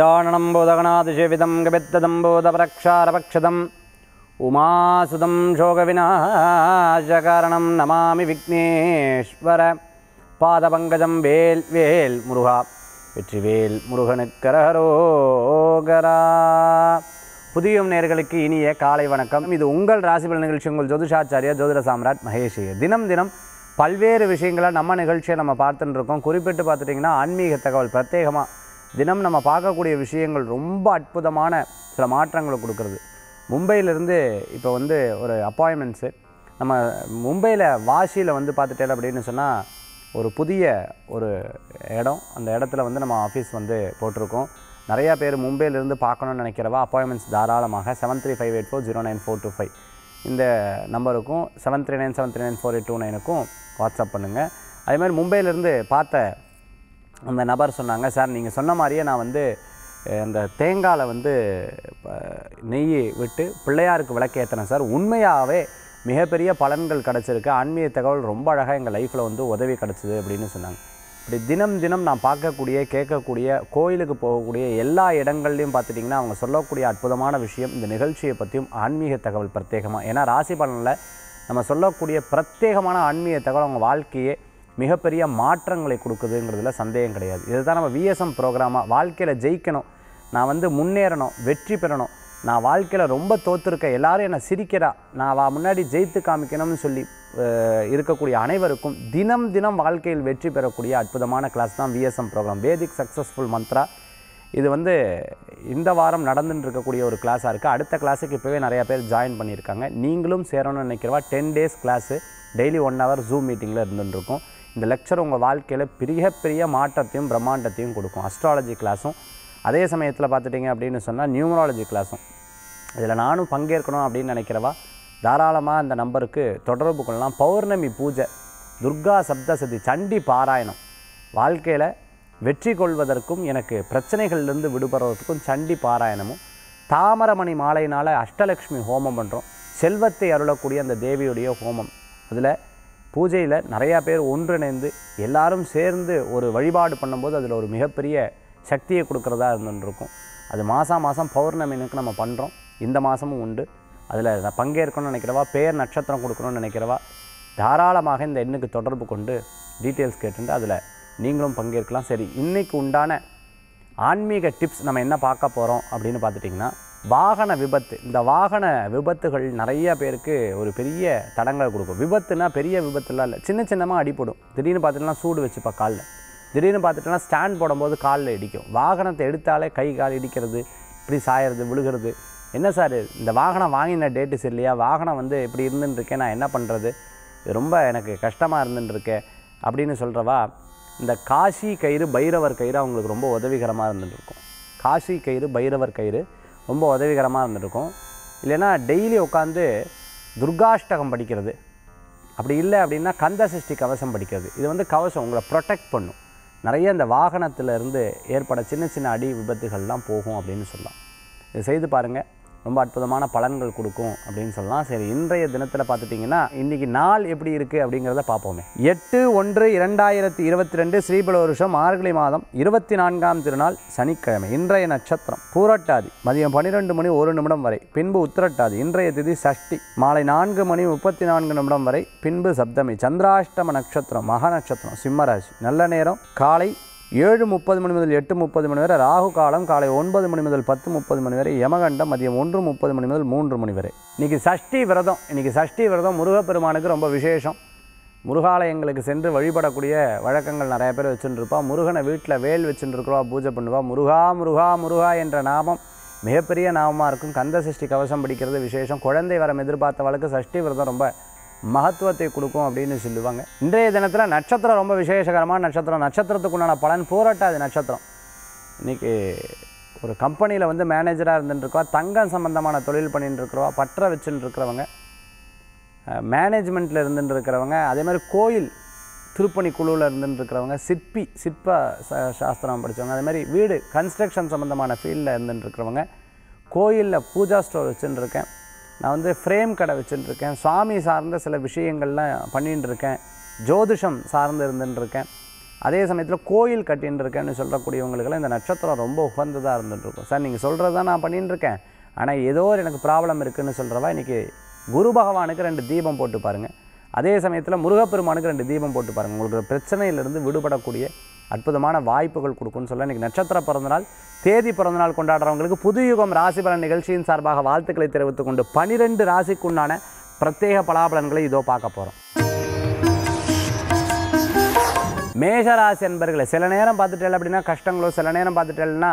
கஜானம் போதகநாதிசேவிதம் கபித்ததம் போதபரக்ஷாரபக்ஷதம் உமாசுதம் சோகவினாசகாரணம் நமாமி விக்னேஸ்வர பாதபங்கஜம் வேல் வேல் முருகா வெற்றிவேல் முருகனுக்கரகரோகரா புதியும் நேர்களுக்கு இனிய காலை வணக்கம் இது உங்கள் ராசிபல் நிகழ்ச்சி உங்கள் ஜோதிஷாச்சாரியா ஜோதிட சாம்ராட் மகேஷியர் தினம் தினம் பல்வேறு விஷயங்களை நம்ம நிகழ்ச்சியை நம்ம பார்த்துட்டு இருக்கோம் குறிப்பிட்டு பார்த்துட்டிங்கன்னா ஆன்மீக தகவல் பிரத்யேகமாக தினம் நம்ம பார்க்கக்கூடிய விஷயங்கள் ரொம்ப அற்புதமான சில மாற்றங்களை கொடுக்குறது மும்பையிலேருந்து இப்போ வந்து ஒரு அப்பாயின்மெண்ட்ஸு நம்ம மும்பையில் வாஷியில் வந்து பார்த்துட்டேன் அப்படின்னு சொன்னால் ஒரு புதிய ஒரு இடம் அந்த இடத்துல வந்து நம்ம ஆஃபீஸ் வந்து போட்டிருக்கோம் நிறையா பேர் மும்பையிலேருந்து பார்க்கணும்னு நினைக்கிறவா அப்பாயின்மெண்ட்ஸ் தாராளமாக seven three five eight four zero nine four two five இந்த நம்பருக்கும் seven three nine seven three nine four eight two நைனுக்கும் வாட்ஸ்அப் பண்ணுங்கள் அதேமாதிரி மும்பையிலேருந்து பார்த்த அந்த நபர் சொன்னாங்க சார் நீங்கள் சொன்ன மாதிரியே நான் வந்து அந்த தேங்காயில் வந்து நெய் விட்டு பிள்ளையாருக்கு விளக்கேற்றினேன் சார் உண்மையாகவே மிகப்பெரிய பலன்கள் கிடச்சிருக்கு ஆன்மீக தகவல் ரொம்ப அழகாக எங்கள் லைஃப்பில் வந்து உதவி கிடச்சிது அப்படின்னு சொன்னாங்க இப்படி தினம் தினம் நான் பார்க்கக்கூடிய கேட்கக்கூடிய கோயிலுக்கு போகக்கூடிய எல்லா இடங்கள்லையும் பார்த்துட்டிங்கன்னா அவங்க சொல்லக்கூடிய அற்புதமான விஷயம் இந்த நிகழ்ச்சியை பற்றியும் ஆன்மீக தகவல் பிரத்யேகமாக ஏன்னா ராசி பலனில் நம்ம சொல்லக்கூடிய பிரத்யேகமான ஆன்மீக தகவல் அவங்க வாழ்க்கையே மிகப்பெரிய மாற்றங்களை கொடுக்குதுங்கிறதுல சந்தேகம் கிடையாது இதை தான் நம்ம விஎஸ்எம் ப்ரோக்ராமாக வாழ்க்கையில் ஜெயிக்கணும் நான் வந்து முன்னேறணும் வெற்றி பெறணும் நான் வாழ்க்கையில் ரொம்ப தோற்றுருக்க எல்லோரும் என்னை சிரிக்கிறா நான் வா முன்னாடி ஜெயித்து காமிக்கணும்னு சொல்லி இருக்கக்கூடிய அனைவருக்கும் தினம் தினம் வாழ்க்கையில் வெற்றி பெறக்கூடிய அற்புதமான கிளாஸ் தான் VSM program Vedic successful mantra இது வந்து இந்த வாரம் நடந்துட்டு இருக்கக்கூடிய ஒரு கிளாஸாக இருக்குது அடுத்த கிளாஸுக்கு இப்போவே நிறையா பேர் ஜாயின் பண்ணியிருக்காங்க நீங்களும் சேரணும்னு நினைக்கிறவா ten days class daily one hour zoom மீட்டிங்கில் இருந்துட்டுருக்கோம் இந்த லெக்சர் உங்கள் வாழ்க்கையில் பெரிய பெரிய மாற்றத்தையும் பிரம்மாண்டத்தையும் கொடுக்கும் அஸ்ட்ராலஜி கிளாஸும் அதே சமயத்தில் பார்த்துட்டிங்க அப்படின்னு சொன்னால் நியூமராலஜி கிளாஸும் இதில் நானும் பங்கேற்கணும் அப்படின்னு நினைக்கிறவா தாராளமாக அந்த நம்பருக்கு தொடர்பு கொள்ளலாம் பௌர்ணமி பூஜை துர்கா சப்தசதி சண்டி பாராயணம் வாழ்க்கையில் வெற்றி கொள்வதற்கும் எனக்கு பிரச்சனைகள்லேருந்து விடுபடுறதுக்கும் சண்டி பாராயணமும் தாமரமணி மாலையினால் அஷ்டலக்ஷ்மி ஹோமம் பண்ணுறோம் செல்வத்தை அருளக்கூடிய அந்த தேவியுடைய ஹோமம் அதில் பூஜையில் நிறையா பேர் ஒன்றிணைந்து எல்லாரும் சேர்ந்து ஒரு வழிபாடு பண்ணும்போது அதில் ஒரு மிகப்பெரிய சக்தியை கொடுக்குறதா இருந்துருக்கும் அது மாதம் மாதம் பௌர்ணமினுக்கு நம்ம பண்ணுறோம் இந்த மாதமும் உண்டு அதில் பங்கேற்கணும்னு நினைக்கிறவா பேர் நட்சத்திரம் கொடுக்கணும்னு நினைக்கிறவா தாராளமாக இந்த எண்ணுக்கு தொடர்பு கொண்டு டீட்டெயில்ஸ் கேட்டுட்டு அதில் நீங்களும் பங்கேற்கலாம் சரி இன்றைக்கு உண்டான ஆன்மீக டிப்ஸ் நம்ம என்ன பார்க்க போகிறோம் அப்படின்னு பார்த்துட்டிங்கன்னா வாகன விபத்து இந்த வாகன விபத்துகள் நிறைய பேருக்கு ஒரு பெரிய தடங்களை கொடுக்கும் விபத்துனா பெரிய விபத்துலாம் இல்லை சின்ன சின்னமாக அடிப்படும் திடீர்னு பார்த்துட்டுனா சூடு வச்சுப்பா காலில் திடீர்னு பார்த்துட்டோன்னா ஸ்டாண்ட் போடும்போது காலில் இடிக்கும் வாகனத்தை எடுத்தாலே கை கால் இடிக்கிறது இப்படி சாயறது விழுகிறது என்ன சார் இந்த வாகனம் வாங்கின டேட்டு இல்லையா வாகனம் வந்து இப்படி இருந்துன்னு நான் என்ன பண்ணுறது ரொம்ப எனக்கு கஷ்டமாக இருந்துன்னு அப்படின்னு சொல்கிறவா இந்த காசி கயிறு பைரவர் கயிறு அவங்களுக்கு ரொம்ப உதவிகரமாக இருந்துகிட்ருக்கும் காசி கயிறு பைரவர் கயிறு ரொம்ப உதவிகரமாக இருந்துகிட்ருக்கும் இல்லைன்னா டெய்லி உட்காந்து துர்காஷ்டகம் படிக்கிறது அப்படி இல்லை அப்படின்னா கந்த சஷ்டி கவசம் படிக்கிறது இது வந்து கவசம் உங்களை ப்ரொடெக்ட் பண்ணும் நிறைய இந்த வாகனத்தில் இருந்து ஏற்பட சின்ன சின்ன அடி விபத்துகள்லாம் போகும் அப்படின்னு சொல்லலாம் இதை செய்து பாருங்கள் ரொம்ப அற்புதமான பலன்கள் கொடுக்கும் அப்படின்னு சொல்லலாம் சரி இன்றைய தினத்தில் பார்த்துட்டிங்கன்னா இன்றைக்கி நாள் எப்படி இருக்குது அப்படிங்கிறத பார்ப்போமே எட்டு ஒன்று இரண்டாயிரத்தி இருபத்தி ரெண்டு ஸ்ரீபல வருஷம் மார்கழி மாதம் இருபத்தி நான்காம் திருநாள் சனிக்கிழமை இன்றைய நட்சத்திரம் பூரட்டாதி மதியம் பன்னிரெண்டு மணி ஒரு நிமிடம் வரை பின்பு உத்திரட்டாதி இன்றைய திதி சஷ்டி மாலை நான்கு மணி முப்பத்தி நான்கு நிமிடம் வரை பின்பு சப்தமி சந்திராஷ்டம நட்சத்திரம் மக நட்சத்திரம் சிம்மராசி நல்ல நேரம் காலை ஏழு முப்பது மணி முதல் எட்டு முப்பது மணி வரை ராகு காலம் காலை ஒன்பது மணி முதல் பத்து முப்பது மணி வரை யமகண்டம் மதியம் ஒன்று முப்பது மணி முதல் மூன்று மணி வரை இன்றைக்கி சஷ்டி விரதம் இன்றைக்கி சஷ்டி விரதம் முருகப்பெருமானுக்கு ரொம்ப விசேஷம் முருகாலயங்களுக்கு சென்று வழிபடக்கூடிய வழக்கங்கள் நிறைய பேர் வச்சுட்டுருப்பா முருகனை வீட்டில் வேல் வச்சுட்டுருக்குறோம் பூஜை பண்ணுவா முருகா முருகா முருகா என்ற நாமம் மிகப்பெரிய நாமமாக இருக்கும் கந்த சஷ்டி கவசம் பிடிக்கிறது விசேஷம் குழந்தை வரம் எதிர்பார்த்த வழக்கு சஷ்டி விரதம் ரொம்ப மகத்துவத்தை கொடுக்கும் அப்படின்னு சொல்லுவாங்க இன்றைய தினத்தில் நட்சத்திரம் ரொம்ப விசேஷகரமான நட்சத்திரம் நட்சத்திரத்துக்குண்டான பலன் பூரட்டாது நட்சத்திரம் இன்றைக்கி ஒரு கம்பெனியில் வந்து மேனேஜராக இருந்துட்டுருக்கோம் தங்கம் சம்மந்தமான தொழில் இருக்கிறவா பற்ற வச்சுன்னு இருக்கிறவங்க மேனேஜ்மெண்ட்டில் இருந்துட்டு இருக்கிறவங்க அதே மாதிரி கோயில் திருப்பணி குழுவில் இருந்துட்டு இருக்கிறவங்க சிற்பி சிற்ப சாஸ்திரம் படித்தவங்க அதே மாதிரி வீடு கன்ஸ்ட்ரக்ஷன் சம்மந்தமான ஃபீல்டில் இருந்துட்டு இருக்கிறவங்க கோயிலில் பூஜா ஸ்டோர் வச்சுட்டு இருக்கேன் நான் வந்து ஃப்ரேம் கடை வச்சுட்டுருக்கேன் சுவாமி சார்ந்த சில விஷயங்கள்லாம் பண்ணிகிட்டு இருக்கேன் ஜோதிஷம் சார்ந்து இருந்துட்டுருக்கேன் அதே சமயத்தில் கோயில் கட்டின்னு இருக்கேன்னு சொல்லக்கூடியவங்களுக்கெல்லாம் இந்த நட்சத்திரம் ரொம்ப உகந்ததாக இருந்துகிட்ருக்கும் சார் நீங்கள் சொல்கிறது தான் நான் பண்ணின்னு இருக்கேன் ஆனால் ஏதோ ஒரு எனக்கு ப்ராப்ளம் இருக்குதுன்னு சொல்கிறவா இன்றைக்கி குரு பகவானுக்கு ரெண்டு தீபம் போட்டு பாருங்கள் அதே சமயத்தில் முருகப்பெருமானுக்கு ரெண்டு தீபம் போட்டு பாருங்கள் உங்களுக்கு பிரச்சனையிலிருந்து விடுபடக்கூடிய அற்புதமான வாய்ப்புகள் கொடுக்கும்னு சொல்ல இன்னைக்கு நட்சத்திர பிறந்தநாள் தேதி பிறந்தநாள் கொண்டாடுறவங்களுக்கு புதுயுகம் ராசி பலன் நிகழ்ச்சியின் சார்பாக வாழ்த்துக்களை தெரிவித்துக் கொண்டு பனிரெண்டு ராசிக்குண்டான பிரத்யேக பலாபலன்களை இதோ பார்க்க போகிறோம் மேஷராசி என்பர்களை சில நேரம் பார்த்துட்டேன் அப்படின்னா கஷ்டங்களோ சில நேரம் பார்த்துட்டேன்னா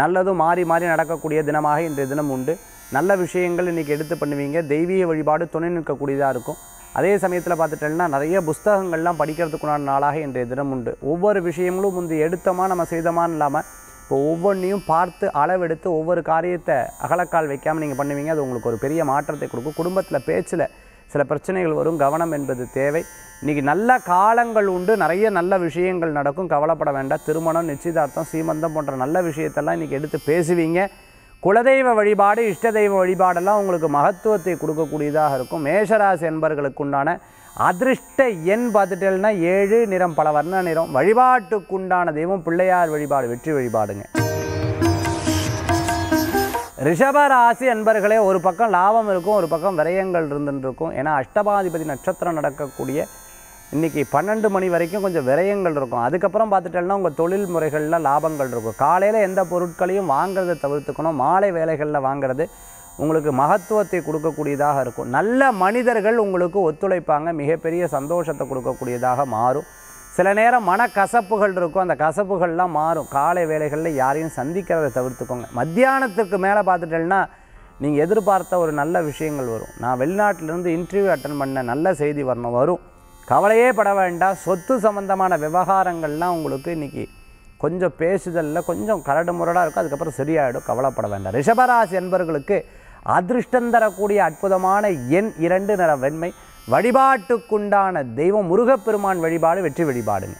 நல்லதும் மாறி மாறி நடக்கக்கூடிய தினமாக இன்றைய தினம் உண்டு நல்ல விஷயங்கள் இன்றைக்கி எடுத்து பண்ணுவீங்க தெய்வீக வழிபாடு துணை நிற்கக்கூடியதாக இருக்கும் அதே சமயத்தில் பார்த்துட்டோம்னா நிறைய புஸ்தகங்கள்லாம் படிக்கிறதுக்குண்டான நாளாக இன்றைய தினம் உண்டு ஒவ்வொரு விஷயங்களும் முந்தி எடுத்தோமா நம்ம செய்தமான இல்லாமல் இப்போ ஒவ்வொன்றையும் பார்த்து அளவெடுத்து ஒவ்வொரு காரியத்தை அகலக்கால் வைக்காமல் நீங்கள் பண்ணுவீங்க அது உங்களுக்கு ஒரு பெரிய மாற்றத்தை கொடுக்கும் குடும்பத்தில் பேச்சில் சில பிரச்சனைகள் வரும் கவனம் என்பது தேவை இன்றைக்கி நல்ல காலங்கள் உண்டு நிறைய நல்ல விஷயங்கள் நடக்கும் கவலைப்பட வேண்டாம் திருமணம் நிச்சயதார்த்தம் சீமந்தம் போன்ற நல்ல விஷயத்தெல்லாம் இன்றைக்கி எடுத்து பேசுவீங்க குலதெய்வ வழிபாடு இஷ்ட தெய்வ வழிபாடெல்லாம் உங்களுக்கு மகத்துவத்தை கொடுக்கக்கூடியதாக இருக்கும் மேஷராசி என்பர்களுக்கு உண்டான அதிர்ஷ்ட எண் பார்த்துட்டேன்னா ஏழு நிறம் பல வர்ண நிறம் வழிபாட்டுக்குண்டான தெய்வம் பிள்ளையார் வழிபாடு வெற்றி வழிபாடுங்க ரிஷபராசி என்பர்களே ஒரு பக்கம் லாபம் இருக்கும் ஒரு பக்கம் விரயங்கள் இருந்துருக்கும் இருக்கும் ஏன்னா அஷ்டபாதிபதி நட்சத்திரம் நடக்கக்கூடிய இன்றைக்கி பன்னெண்டு மணி வரைக்கும் கொஞ்சம் விரயங்கள் இருக்கும் அதுக்கப்புறம் பார்த்துட்டோம்னா உங்கள் தொழில் முறைகளில் லாபங்கள் இருக்கும் காலையில் எந்த பொருட்களையும் வாங்கிறத தவிர்த்துக்கணும் மாலை வேலைகளில் வாங்குறது உங்களுக்கு மகத்துவத்தை கொடுக்கக்கூடியதாக இருக்கும் நல்ல மனிதர்கள் உங்களுக்கு ஒத்துழைப்பாங்க மிகப்பெரிய சந்தோஷத்தை கொடுக்கக்கூடியதாக மாறும் சில நேரம் மனக்கசப்புகள் இருக்கும் அந்த கசப்புகள்லாம் மாறும் காலை வேலைகளில் யாரையும் சந்திக்கிறத தவிர்த்துக்கோங்க மத்தியானத்துக்கு மேலே பார்த்துட்டேன்னா நீங்கள் எதிர்பார்த்த ஒரு நல்ல விஷயங்கள் வரும் நான் வெளிநாட்டிலேருந்து இன்டர்வியூ அட்டன் பண்ண நல்ல செய்தி வரணும் வரும் கவலையே பட வேண்டாம் சொத்து சம்மந்தமான விவகாரங்கள்லாம் உங்களுக்கு இன்றைக்கி கொஞ்சம் பேசுதலில் கொஞ்சம் கரடு முரடாக இருக்கும் அதுக்கப்புறம் சரியாயிடும் கவலைப்பட வேண்டாம் ரிஷபராசி என்பவர்களுக்கு அதிர்ஷ்டம் தரக்கூடிய அற்புதமான எண் இரண்டு நிற வெண்மை வழிபாட்டுக்குண்டான தெய்வம் முருகப்பெருமான் வழிபாடு வெற்றி வழிபாடுங்க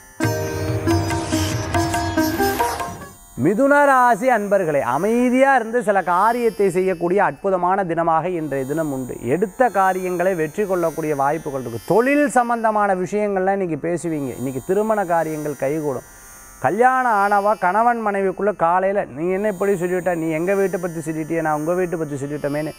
மிதுனராசி அன்பர்களே அமைதியாக இருந்து சில காரியத்தை செய்யக்கூடிய அற்புதமான தினமாக இன்றைய தினம் உண்டு எடுத்த காரியங்களை வெற்றி கொள்ளக்கூடிய வாய்ப்புகள் இருக்குது தொழில் சம்பந்தமான விஷயங்கள்லாம் இன்றைக்கி பேசுவீங்க இன்றைக்கி திருமண காரியங்கள் கைகூடும் கல்யாணம் ஆனவா கணவன் மனைவிக்குள்ளே காலையில் நீ என்ன இப்படி சொல்லிவிட்ட நீ எங்கள் வீட்டை பற்றி சொல்லிட்டியே நான் உங்கள் வீட்டை பற்றி சொல்லிட்டமேன்னு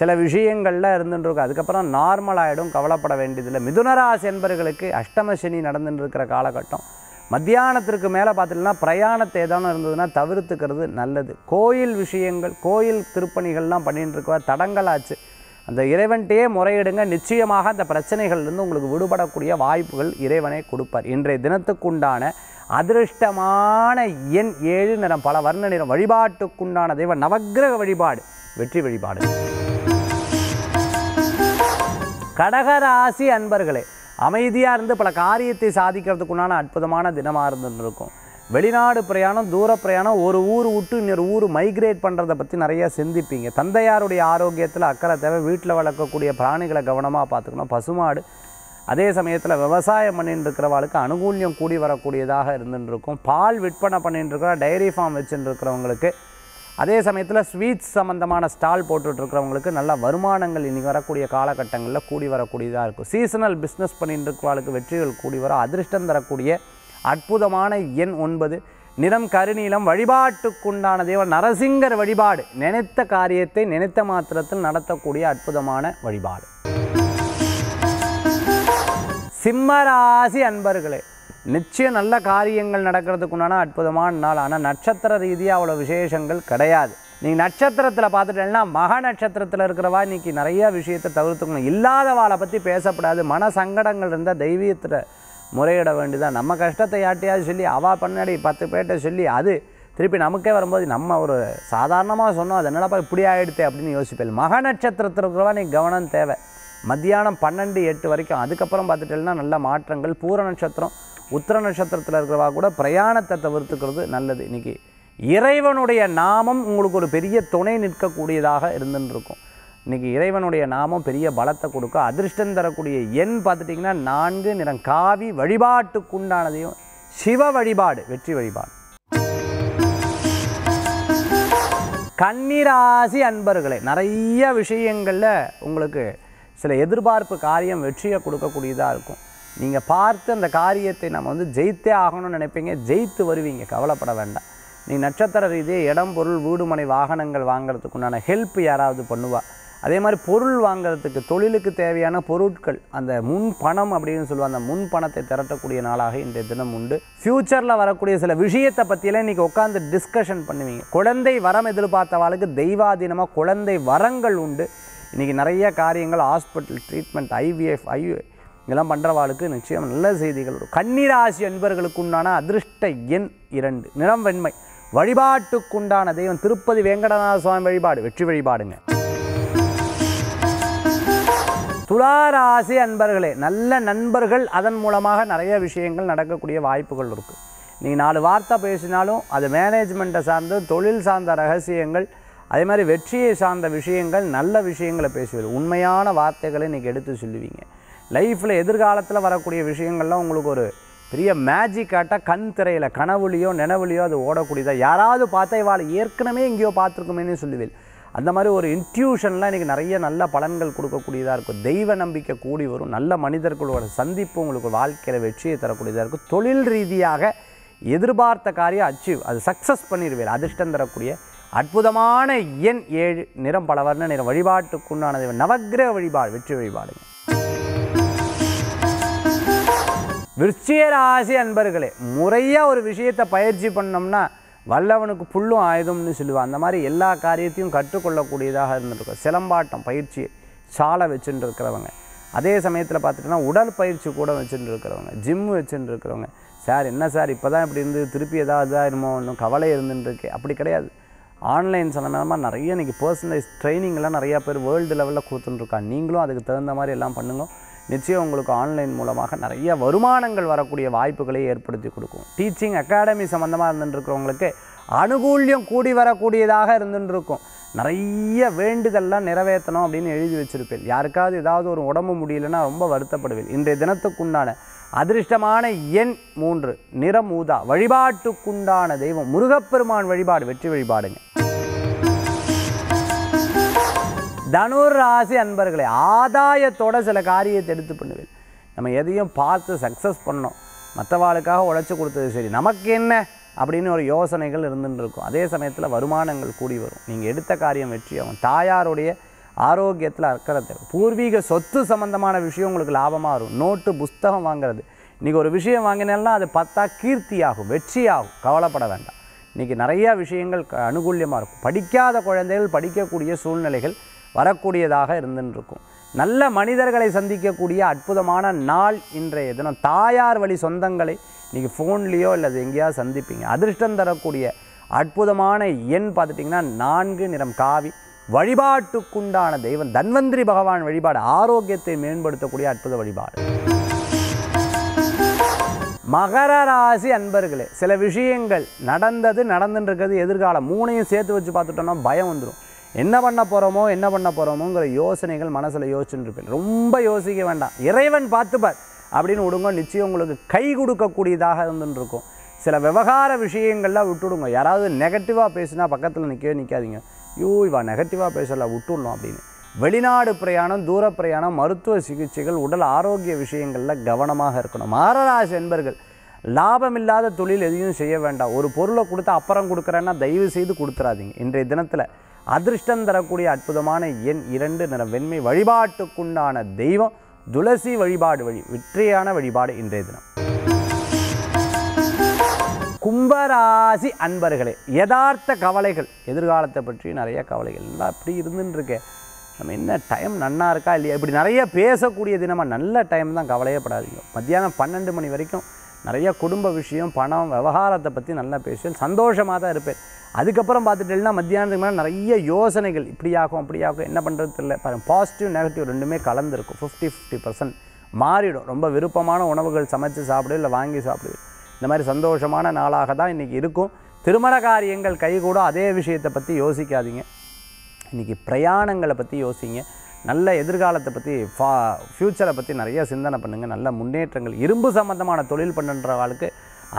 சில விஷயங்கள்லாம் இருந்துருக்கு அதுக்கப்புறம் நார்மலாகிடும் கவலைப்பட வேண்டியதில்லை மிதுனராசி அன்பர்களுக்கு அஷ்டம நடந்துட்டுருக்கிற காலகட்டம் மத்தியானத்திற்கு மேலே பார்த்துட்டோம்னா பிரயாணத்தை ஏதாவது இருந்ததுன்னா தவிர்த்துக்கிறது நல்லது கோயில் விஷயங்கள் கோயில் திருப்பணிகள்லாம் பண்ணிகிட்டு இருக்க தடங்களாச்சு அந்த இறைவன்கிட்டயே முறையிடுங்க நிச்சயமாக அந்த பிரச்சனைகள்லேருந்து உங்களுக்கு விடுபடக்கூடிய வாய்ப்புகள் இறைவனை கொடுப்பார் இன்றைய தினத்துக்குண்டான அதிருஷ்டமான எண் ஏழு நிறம் பல வர்ண நிறம் வழிபாட்டுக்குண்டான தெய்வ நவகிரக வழிபாடு வெற்றி வழிபாடு கடகராசி அன்பர்களே அமைதியாக இருந்து பல காரியத்தை சாதிக்கிறதுக்குண்டான அற்புதமான தினமாக இருந்துருக்கும் வெளிநாடு பிரயாணம் தூர பிரயாணம் ஒரு ஊர் விட்டு இன்னொரு ஊர் மைக்ரேட் பண்ணுறதை பற்றி நிறையா சிந்திப்பீங்க தந்தையாருடைய ஆரோக்கியத்தில் அக்கறை தேவை வீட்டில் வளர்க்கக்கூடிய பிராணிகளை கவனமாக பார்த்துக்கணும் பசுமாடு அதே சமயத்தில் விவசாயம் பண்ணிட்டு இருக்கிறவங்களுக்கு அனுகூல்யம் கூடி வரக்கூடியதாக இருந்துட்டு இருக்கும் பால் விற்பனை பண்ணிட்டு இருக்கிற டைரி ஃபார்ம் வச்சுட்டு இருக்கிறவங்களுக்கு அதே சமயத்தில் ஸ்வீட்ஸ் சம்மந்தமான ஸ்டால் போட்டுட்ருக்கிறவங்களுக்கு நல்ல வருமானங்கள் இன்றைக்கி வரக்கூடிய காலகட்டங்களில் கூடி வரக்கூடியதாக இருக்கும் சீசனல் பிஸ்னஸ் பண்ணிட்டு வெற்றிகள் கூடி வர அதிர்ஷ்டம் தரக்கூடிய அற்புதமான எண் ஒன்பது நிறம் கருநீளம் வழிபாட்டுக்குண்டான தேவ நரசிங்கர் வழிபாடு நினைத்த காரியத்தை நினைத்த மாத்திரத்தில் நடத்தக்கூடிய அற்புதமான வழிபாடு சிம்மராசி அன்பர்களே நிச்சயம் நல்ல காரியங்கள் நடக்கிறதுக்கு உண்டான அற்புதமான நாள் ஆனால் நட்சத்திர ரீதியாக அவ்வளோ விசேஷங்கள் கிடையாது நீங்கள் நட்சத்திரத்தில் பார்த்துட்டேன்னா மகா நட்சத்திரத்தில் இருக்கிறவா இன்றைக்கி நிறையா விஷயத்தை தவிர்த்துக்கணும் இல்லாதவாளை பற்றி பேசப்படாது மன சங்கடங்கள் இருந்தால் தெய்வீகத்தில் முறையிட வேண்டியதான் நம்ம கஷ்டத்தை யாட்டியாவது சொல்லி அவா பண்ணாடி பத்து பேர்கிட்ட சொல்லி அது திருப்பி நமக்கே வரும்போது நம்ம ஒரு சாதாரணமாக சொன்னோம் அது என்னடா இப்படி ஆகிடுத்தே அப்படின்னு யோசிப்பேன் மக நட்சத்திரத்தில் இருக்கிறவா நீ கவனம் தேவை மத்தியானம் பன்னெண்டு எட்டு வரைக்கும் அதுக்கப்புறம் பார்த்துட்டேன்னா நல்ல மாற்றங்கள் பூர நட்சத்திரம் உத்திர நட்சத்திரத்தில் இருக்கிறவா கூட பிரயாணத்தை தவிர்த்துக்கிறது நல்லது இன்றைக்கி இறைவனுடைய நாமம் உங்களுக்கு ஒரு பெரிய துணை நிற்கக்கூடியதாக இருந்துன்னு இருக்கும் இன்றைக்கி இறைவனுடைய நாமம் பெரிய பலத்தை கொடுக்க அதிர்ஷ்டம் தரக்கூடிய எண் பார்த்துட்டிங்கன்னா நான்கு நிறம் காவி வழிபாட்டுக்குண்டானதையும் சிவ வழிபாடு வெற்றி வழிபாடு கன்னிராசி அன்பர்களே நிறைய விஷயங்களில் உங்களுக்கு சில எதிர்பார்ப்பு காரியம் வெற்றியை கொடுக்கக்கூடியதாக இருக்கும் நீங்கள் பார்த்து அந்த காரியத்தை நம்ம வந்து ஜெயித்தே ஆகணும்னு நினைப்பீங்க ஜெயித்து வருவீங்க கவலைப்பட வேண்டாம் நீ நட்சத்திர ரீதியாக இடம் பொருள் வீடுமனை வாகனங்கள் வாங்கிறதுக்கு உண்டான ஹெல்ப் யாராவது பண்ணுவா அதே மாதிரி பொருள் வாங்கிறதுக்கு தொழிலுக்கு தேவையான பொருட்கள் அந்த முன் பணம் அப்படின்னு சொல்லுவாங்க அந்த முன் பணத்தை திரட்டக்கூடிய நாளாக இன்றைய தினம் உண்டு ஃப்யூச்சரில் வரக்கூடிய சில விஷயத்தை பற்றியெல்லாம் இன்றைக்கி உட்காந்து டிஸ்கஷன் பண்ணுவீங்க குழந்தை வரம் எதிர்பார்த்தவாளுக்கு தெய்வாதீனமாக குழந்தை வரங்கள் உண்டு இன்றைக்கி நிறைய காரியங்கள் ஹாஸ்பிட்டல் ட்ரீட்மெண்ட் ஐவிஎஃப் ஐ இதெல்லாம் பண்ணுறவாளுக்கு நிச்சயம் நல்ல செய்திகள் வரும் கன்னிராசி அன்பர்களுக்கு உண்டான அதிருஷ்ட எண் இரண்டு நிறம் வெண்மை வழிபாட்டுக்குண்டான தெய்வம் திருப்பதி வெங்கடநாத சுவாமி வழிபாடு வெற்றி வழிபாடுங்க துளாராசி அன்பர்களே நல்ல நண்பர்கள் அதன் மூலமாக நிறைய விஷயங்கள் நடக்கக்கூடிய வாய்ப்புகள் இருக்குது நீங்கள் நாலு வார்த்தை பேசினாலும் அது மேனேஜ்மெண்ட்டை சார்ந்த தொழில் சார்ந்த ரகசியங்கள் அதே மாதிரி வெற்றியை சார்ந்த விஷயங்கள் நல்ல விஷயங்களை பேசுவீர்கள் உண்மையான வார்த்தைகளை இன்றைக்கி எடுத்து சொல்லுவீங்க லைஃப்பில் எதிர்காலத்தில் வரக்கூடிய விஷயங்கள்லாம் உங்களுக்கு ஒரு பெரிய மேஜிக் ஆட்டாக கண் திரையில் கனவுலையோ நினைவுலையோ அது ஓடக்கூடியதாக யாராவது பார்த்தா இவாள் ஏற்கனவே எங்கேயோ பார்த்துருக்குமேனு சொல்லுவேன் அந்த மாதிரி ஒரு இன்ட்யூஷன்லாம் இன்றைக்கி நிறைய நல்ல பலன்கள் கொடுக்கக்கூடியதாக இருக்கும் தெய்வ நம்பிக்கை கூடி வரும் நல்ல மனிதர்களோட சந்திப்பு உங்களுக்கு வாழ்க்கையில் வெற்றியை தரக்கூடியதாக இருக்கும் தொழில் ரீதியாக எதிர்பார்த்த காரியம் அச்சீவ் அது சக்ஸஸ் பண்ணிடுவேன் அதிர்ஷ்டம் தரக்கூடிய அற்புதமான எண் ஏழு நிறம் பலவர்ண நிறம் வழிபாட்டுக்குண்டானது நவகிரக வழிபாடு வெற்றி வழிபாடுங்க விருச்சிய ராசி அன்பர்களே முறையாக ஒரு விஷயத்தை பயிற்சி பண்ணோம்னா வல்லவனுக்கு புல்லும் ஆயுதம்னு சொல்லுவான் அந்த மாதிரி எல்லா காரியத்தையும் கற்றுக்கொள்ளக்கூடியதாக இருந்துருக்கும் சிலம்பாட்டம் பயிற்சி சாலை வச்சுட்டு இருக்கிறவங்க அதே சமயத்தில் பார்த்துட்டோன்னா உடல் பயிற்சி கூட வச்சுட்டு இருக்கிறவங்க ஜிம் வச்சுட்டு இருக்கிறவங்க சார் என்ன சார் இப்போ தான் இப்படி இருந்து திருப்பி ஏதாவது இருமோ ஒன்றும் கவலை இருந்துருக்கு அப்படி கிடையாது ஆன்லைன் சம்மந்தமாக நிறைய இன்றைக்கி பர்சனலைஸ் ட்ரைனிங்லாம் நிறையா பேர் வேர்ல்டு லெவலில் கொடுத்துட்டுருக்காங்க நீங்களும் அதுக்கு தகுந்த மாதிரி எல்லாம் பண்ணுங்கள் நிச்சயம் உங்களுக்கு ஆன்லைன் மூலமாக நிறைய வருமானங்கள் வரக்கூடிய வாய்ப்புகளை ஏற்படுத்தி கொடுக்கும் டீச்சிங் அகாடமி சம்மந்தமாக இருந்துட்டுருக்கிறவங்களுக்கு அனுகூல்யம் கூடி வரக்கூடியதாக இருந்துட்டுருக்கும் நிறைய வேண்டுதல்லாம் நிறைவேற்றணும் அப்படின்னு எழுதி வச்சுருப்பேன் யாருக்காவது ஏதாவது ஒரு உடம்பு முடியலன்னா ரொம்ப வருத்தப்படுவேன் இன்றைய தினத்துக்குண்டான அதிர்ஷ்டமான எண் மூன்று நிறமூதா வழிபாட்டுக்குண்டான தெய்வம் முருகப்பெருமான் வழிபாடு வெற்றி வழிபாடுங்க தனுர் ராசி அன்பர்களே ஆதாயத்தோட சில காரியத்தை எடுத்து பண்ணுவேன் நம்ம எதையும் பார்த்து சக்ஸஸ் பண்ணோம் மற்றவாளுக்காக உழைச்சி கொடுத்தது சரி நமக்கு என்ன அப்படின்னு ஒரு யோசனைகள் இருந்துட்டு இருக்கும் அதே சமயத்தில் வருமானங்கள் கூடி வரும் நீங்கள் எடுத்த காரியம் வெற்றியாகும் தாயாருடைய ஆரோக்கியத்தில் அக்கறத்தை பூர்வீக சொத்து சம்மந்தமான விஷயம் உங்களுக்கு லாபமாக இருக்கும் நோட்டு புஸ்தகம் வாங்குறது இன்றைக்கி ஒரு விஷயம் வாங்கினாலாம் அது பார்த்தா கீர்த்தியாகும் வெற்றியாகும் கவலைப்பட வேண்டாம் இன்றைக்கி நிறையா விஷயங்கள் அனுகூல்யமாக இருக்கும் படிக்காத குழந்தைகள் படிக்கக்கூடிய சூழ்நிலைகள் வரக்கூடியதாக இருந்துருக்கும் நல்ல மனிதர்களை சந்திக்கக்கூடிய அற்புதமான நாள் இன்றைய தினம் தாயார் வழி சொந்தங்களை நீங்கள் ஃபோன்லேயோ இல்லை எங்கேயாவது சந்திப்பீங்க அதிர்ஷ்டம் தரக்கூடிய அற்புதமான எண் பார்த்துட்டிங்கன்னா நான்கு நிறம் காவி வழிபாட்டுக்குண்டான தெய்வம் தன்வந்திரி பகவான் வழிபாடு ஆரோக்கியத்தை மேம்படுத்தக்கூடிய அற்புத வழிபாடு மகர ராசி அன்பர்களே சில விஷயங்கள் நடந்தது இருக்கிறது எதிர்காலம் மூணையும் சேர்த்து வச்சு பார்த்துட்டோம்னா பயம் வந்துடும் என்ன பண்ண போகிறோமோ என்ன பண்ண போகிறோமோங்கிற யோசனைகள் மனசில் யோசிச்சுட்டு இருப்பேன் ரொம்ப யோசிக்க வேண்டாம் இறைவன் பார்த்துப்பார் அப்படின்னு விடுங்க நிச்சயம் உங்களுக்கு கை கொடுக்கக்கூடியதாக இருந்துருக்கும் சில விவகார விஷயங்கள்லாம் விட்டுவிடுங்க யாராவது நெகட்டிவாக பேசுனா பக்கத்தில் நிற்கவே நிற்காதீங்க ஐயோ இவா நெகட்டிவாக பேசல விட்டுடணும் அப்படின்னு வெளிநாடு பிரயாணம் தூர பிரயாணம் மருத்துவ சிகிச்சைகள் உடல் ஆரோக்கிய விஷயங்களில் கவனமாக இருக்கணும் மாரராசி என்பர்கள் லாபமில்லாத தொழில் எதையும் செய்ய வேண்டாம் ஒரு பொருளை கொடுத்து அப்புறம் கொடுக்குறேன்னா தயவு செய்து கொடுத்துறாதீங்க இன்றைய தினத்தில் அதிர்ஷ்டம் தரக்கூடிய அற்புதமான எண் இரண்டு நிற வெண்மை வழிபாட்டுக்குண்டான தெய்வம் துளசி வழிபாடு வழி வெற்றியான வழிபாடு இன்றைய தினம் கும்பராசி அன்பர்களே யதார்த்த கவலைகள் எதிர்காலத்தை பற்றி நிறைய கவலைகள் நல்லா அப்படி இருந்துன்னு நம்ம என்ன டைம் நன்னா இருக்கா இல்லையா இப்படி நிறைய பேசக்கூடிய தினமாக நல்ல டைம் தான் கவலையப்படாதீங்க மத்தியானம் பன்னெண்டு மணி வரைக்கும் நிறைய குடும்ப விஷயம் பணம் விவகாரத்தை பற்றி நல்லா பேசுவேன் சந்தோஷமாக தான் இருப்பேன் அதுக்கப்புறம் பார்த்துட்டேன்னா மத்தியானத்துக்கு மேலே நிறைய யோசனைகள் இப்படியாகும் அப்படியாகும் அப்படி ஆகும் என்ன பண்ணுறது தெரியல பாருங்கள் பாசிட்டிவ் நெகட்டிவ் ரெண்டுமே கலந்துருக்கும் ஃபிஃப்டி ஃபிஃப்டி பர்சன்ட் மாறிடும் ரொம்ப விருப்பமான உணவுகள் சமைச்சு சாப்பிடு இல்லை வாங்கி சாப்பிடு இந்த மாதிரி சந்தோஷமான நாளாக தான் இன்றைக்கி இருக்கும் திருமண காரியங்கள் கூட அதே விஷயத்தை பற்றி யோசிக்காதீங்க இன்றைக்கி பிரயாணங்களை பற்றி யோசிங்க நல்ல எதிர்காலத்தை பற்றி ஃபா ஃப்யூச்சரை பற்றி நிறைய சிந்தனை பண்ணுங்கள் நல்ல முன்னேற்றங்கள் இரும்பு சம்மந்தமான தொழில் பண்ணுன்ற ஆளுக்கு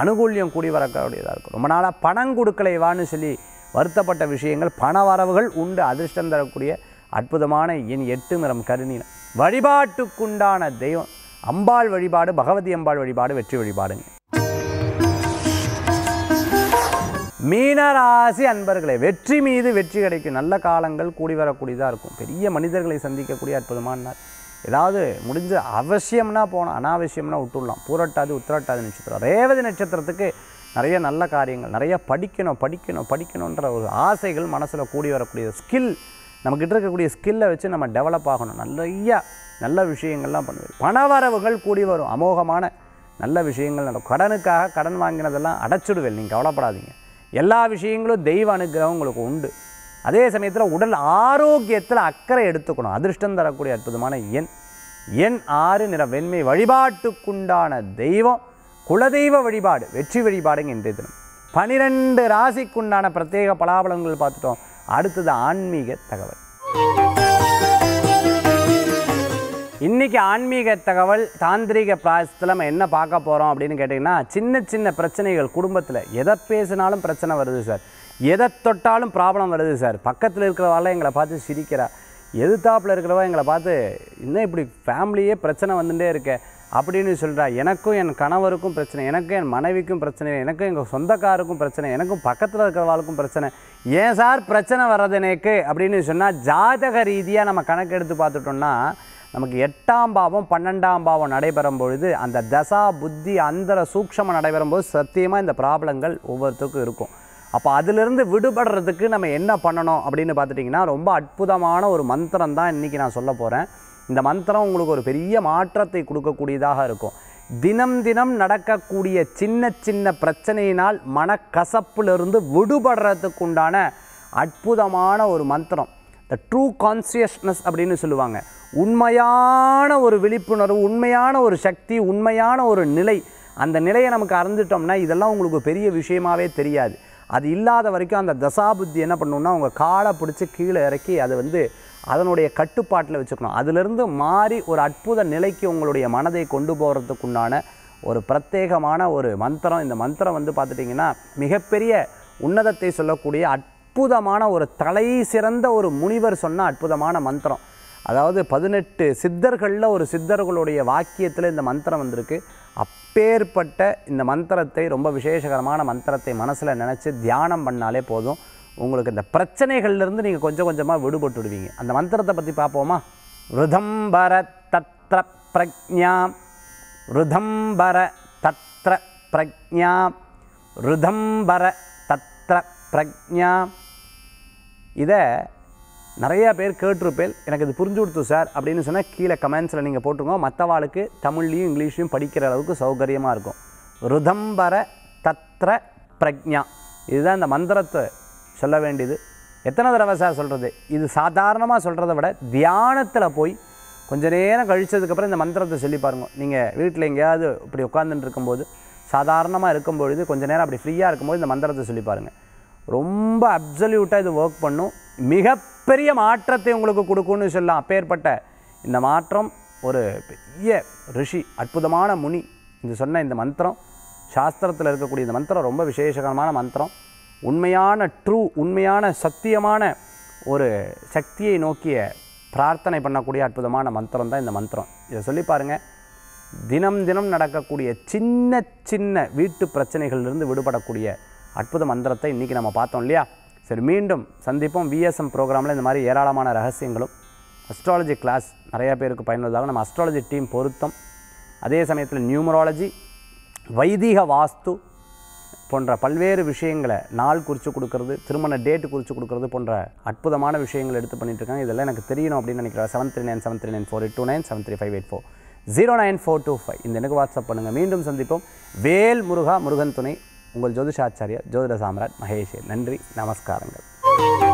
அனுகூல்யம் கூடி வரக்கூடியதாக இருக்கும் ரொம்ப நாளாக பணம் கொடுக்கலைவான்னு சொல்லி வருத்தப்பட்ட விஷயங்கள் பண வரவுகள் உண்டு அதிர்ஷ்டம் தரக்கூடிய அற்புதமான என் எட்டு நிறம் கருணீனம் வழிபாட்டுக்குண்டான தெய்வம் அம்பாள் வழிபாடு பகவதி அம்பாள் வழிபாடு வெற்றி வழிபாடுங்க மீனராசி அன்பர்களே வெற்றி மீது வெற்றி கிடைக்கும் நல்ல காலங்கள் கூடி வரக்கூடியதாக இருக்கும் பெரிய மனிதர்களை சந்திக்கக்கூடிய அற்புதமான நாள் ஏதாவது முடிஞ்சு அவசியம்னா போனால் அனாவசியம்னா விட்டுடலாம் பூரட்டாது உத்திரட்டாதி நட்சத்திரம் ரேவதி நட்சத்திரத்துக்கு நிறைய நல்ல காரியங்கள் நிறைய படிக்கணும் படிக்கணும் படிக்கணுன்ற ஒரு ஆசைகள் மனசில் கூடி வரக்கூடிய ஸ்கில் நம்மக்கிட்ட இருக்கக்கூடிய ஸ்கில்லை வச்சு நம்ம டெவலப் ஆகணும் நிறையா நல்ல விஷயங்கள்லாம் பண்ணுவோம் பணவரவுகள் கூடி வரும் அமோகமான நல்ல விஷயங்கள் நடக்கும் கடனுக்காக கடன் வாங்கினதெல்லாம் அடைச்சிடுவேன் நீங்கள் கவலைப்படாதீங்க எல்லா விஷயங்களும் தெய்வ அனுகிரகம் உங்களுக்கு உண்டு அதே சமயத்தில் உடல் ஆரோக்கியத்தில் அக்கறை எடுத்துக்கணும் அதிர்ஷ்டம் தரக்கூடிய அற்புதமான எண் எண் ஆறு நிற வெண்மை வழிபாட்டுக்குண்டான தெய்வம் குலதெய்வ வழிபாடு வெற்றி வழிபாடுங்க இன்றைய தினம் பனிரெண்டு ராசிக்குண்டான பிரத்யேக பலாபலங்கள் பார்த்துட்டோம் அடுத்தது ஆன்மீக தகவல் இன்றைக்கி ஆன்மீக தகவல் தாந்திரிக பிராயசத்தில் நம்ம என்ன பார்க்க போகிறோம் அப்படின்னு கேட்டிங்கன்னா சின்ன சின்ன பிரச்சனைகள் குடும்பத்தில் எதை பேசினாலும் பிரச்சனை வருது சார் எதை தொட்டாலும் ப்ராப்ளம் வருது சார் பக்கத்தில் இருக்கிறவாள் எங்களை பார்த்து சிரிக்கிறா தாப்பில் இருக்கிறவா எங்களை பார்த்து இன்னும் இப்படி ஃபேமிலியே பிரச்சனை வந்துகிட்டே இருக்கே அப்படின்னு சொல்கிறா எனக்கும் என் கணவருக்கும் பிரச்சனை எனக்கும் என் மனைவிக்கும் பிரச்சனை எனக்கும் எங்கள் சொந்தக்காருக்கும் பிரச்சனை எனக்கும் பக்கத்தில் இருக்கிறவாளுக்கும் பிரச்சனை ஏன் சார் பிரச்சனை வர்றது எனக்கு அப்படின்னு சொன்னால் ஜாதக ரீதியாக நம்ம கணக்கு எடுத்து பார்த்துட்டோம்னா நமக்கு எட்டாம் பாவம் பன்னெண்டாம் பாவம் நடைபெறும் பொழுது அந்த தசா புத்தி அந்தர சூக்ஷமாக நடைபெறும் போது சத்தியமாக இந்த ப்ராப்ளங்கள் ஒவ்வொருத்தருக்கும் இருக்கும் அப்போ அதிலிருந்து விடுபடுறதுக்கு நம்ம என்ன பண்ணணும் அப்படின்னு பார்த்துட்டிங்கன்னா ரொம்ப அற்புதமான ஒரு மந்திரம் தான் இன்றைக்கி நான் சொல்ல போகிறேன் இந்த மந்திரம் உங்களுக்கு ஒரு பெரிய மாற்றத்தை கொடுக்கக்கூடியதாக இருக்கும் தினம் தினம் நடக்கக்கூடிய சின்ன சின்ன பிரச்சனையினால் மனக்கசப்பிலிருந்து விடுபடுறதுக்கு உண்டான அற்புதமான ஒரு மந்திரம் த ட்ரூ கான்சியஸ்னஸ் அப்படின்னு சொல்லுவாங்க உண்மையான ஒரு விழிப்புணர்வு உண்மையான ஒரு சக்தி உண்மையான ஒரு நிலை அந்த நிலையை நமக்கு அறிஞ்சிட்டோம்னா இதெல்லாம் உங்களுக்கு பெரிய விஷயமாகவே தெரியாது அது இல்லாத வரைக்கும் அந்த தசாபுத்தி என்ன பண்ணணும்னா அவங்க காலை பிடிச்சி கீழே இறக்கி அதை வந்து அதனுடைய கட்டுப்பாட்டில் வச்சுக்கணும் அதிலிருந்து மாறி ஒரு அற்புத நிலைக்கு உங்களுடைய மனதை கொண்டு போகிறதுக்குண்டான ஒரு பிரத்யேகமான ஒரு மந்திரம் இந்த மந்திரம் வந்து பார்த்துட்டிங்கன்னா மிகப்பெரிய உன்னதத்தை சொல்லக்கூடிய அற்புதமான ஒரு தலை சிறந்த ஒரு முனிவர் சொன்ன அற்புதமான மந்திரம் அதாவது பதினெட்டு சித்தர்களில் ஒரு சித்தர்களுடைய வாக்கியத்தில் இந்த மந்திரம் வந்திருக்கு அப்பேற்பட்ட இந்த மந்திரத்தை ரொம்ப விசேஷகரமான மந்திரத்தை மனசில் நினச்சி தியானம் பண்ணாலே போதும் உங்களுக்கு இந்த பிரச்சனைகள்லேருந்து நீங்கள் கொஞ்சம் கொஞ்சமாக விடுபட்டுடுவீங்க அந்த மந்திரத்தை பற்றி பார்ப்போமா ருதம்பர தத்ர பிரஜா ருதம்பர தத்ர பிரஜா ருதம்பர தத்ர பிரஜா இதை நிறையா பேர் கேட்டிருப்பேன் எனக்கு இது புரிஞ்சு கொடுத்து சார் அப்படின்னு சொன்னால் கீழே கமெண்ட்ஸில் நீங்கள் போட்டுருங்க மற்றவாளுக்கு தமிழ்லையும் இங்கிலீஷையும் படிக்கிற அளவுக்கு சௌகரியமாக இருக்கும் ருதம்பர தத்ர பிரக்ஞா இதுதான் இந்த மந்திரத்தை சொல்ல வேண்டியது எத்தனை தடவை சார் சொல்கிறது இது சாதாரணமாக சொல்கிறத விட தியானத்தில் போய் கொஞ்சம் நேரம் கழித்ததுக்கப்புறம் இந்த மந்திரத்தை சொல்லி பாருங்கள் நீங்கள் வீட்டில் எங்கேயாவது இப்படி உட்காந்துட்டு இருக்கும்போது சாதாரணமாக இருக்கும்பொழுது கொஞ்சம் நேரம் அப்படி ஃப்ரீயாக இருக்கும்போது இந்த மந்திரத்தை சொல்லி பாருங்கள் ரொம்ப அப்சல்யூட்டாக இது ஒர்க் பண்ணும் மிகப்பெரிய மாற்றத்தை உங்களுக்கு கொடுக்கும்னு சொல்லலாம் அப்பேற்பட்ட இந்த மாற்றம் ஒரு பெரிய ரிஷி அற்புதமான முனி இந்த சொன்ன இந்த மந்திரம் சாஸ்திரத்தில் இருக்கக்கூடிய இந்த மந்திரம் ரொம்ப விசேஷகரமான மந்திரம் உண்மையான ட்ரூ உண்மையான சத்தியமான ஒரு சக்தியை நோக்கிய பிரார்த்தனை பண்ணக்கூடிய அற்புதமான மந்திரம் தான் இந்த மந்திரம் இதை சொல்லி பாருங்கள் தினம் தினம் நடக்கக்கூடிய சின்ன சின்ன வீட்டு பிரச்சனைகளிலிருந்து விடுபடக்கூடிய அற்புத மந்திரத்தை இன்றைக்கி நம்ம பார்த்தோம் இல்லையா சரி மீண்டும் சந்திப்போம் விஎஸ்எம் ப்ரோக்ராமில் இந்த மாதிரி ஏராளமான ரகசியங்களும் அஸ்ட்ராலஜி கிளாஸ் நிறையா பேருக்கு பயனுள்ளதாக நம்ம அஸ்ட்ராலஜி டீம் பொருத்தம் அதே சமயத்தில் நியூமராலஜி வைதிக வாஸ்து போன்ற பல்வேறு விஷயங்களை நாள் குறித்து கொடுக்கறது திருமண டேட்டு குறித்து கொடுக்கறது போன்ற அற்புதமான விஷயங்கள் எடுத்து பண்ணிட்டுருக்காங்க இதெல்லாம் எனக்கு தெரியணும் அப்படின்னு நினைக்கிறேன் seven three nine seven three nine four eight two nine seven three five eight four zero nine four two five இந்த எனக்கு வாட்ஸ்அப் பண்ணுங்கள் மீண்டும் சந்திப்போம் வேல் முருகா முருகன் துணை உங்கள் ஜோதிஷாச்சாரியர் ஜோதிட சாம்ராட் மகேஷே நன்றி நமஸ்காரங்கள்